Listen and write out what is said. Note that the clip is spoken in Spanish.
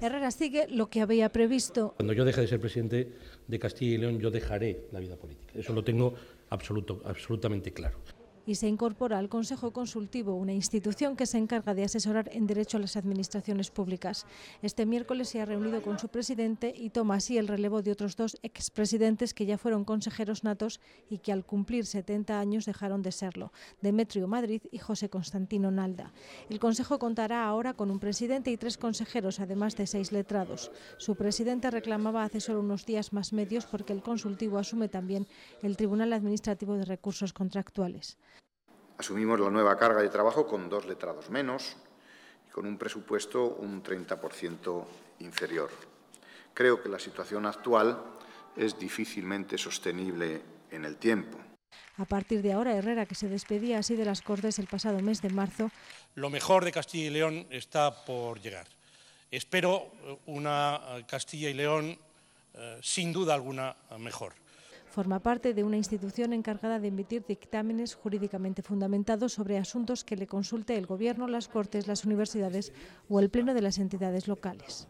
Herrera sigue lo que había previsto. Cuando yo deje de ser presidente de Castilla y León, yo dejaré la vida política. Eso lo tengo absoluto, absolutamente claro y se incorpora al Consejo Consultivo, una institución que se encarga de asesorar en derecho a las administraciones públicas. Este miércoles se ha reunido con su presidente y toma así el relevo de otros dos expresidentes que ya fueron consejeros natos y que al cumplir 70 años dejaron de serlo, Demetrio Madrid y José Constantino Nalda. El Consejo contará ahora con un presidente y tres consejeros, además de seis letrados. Su presidente reclamaba hace solo unos días más medios porque el consultivo asume también el Tribunal Administrativo de Recursos Contractuales. Asumimos la nueva carga de trabajo con dos letrados menos y con un presupuesto un 30% inferior. Creo que la situación actual es difícilmente sostenible en el tiempo. A partir de ahora, Herrera, que se despedía así de las Cortes el pasado mes de marzo. Lo mejor de Castilla y León está por llegar. Espero una Castilla y León eh, sin duda alguna mejor. Forma parte de una institución encargada de emitir dictámenes jurídicamente fundamentados sobre asuntos que le consulte el Gobierno, las Cortes, las universidades o el Pleno de las entidades locales.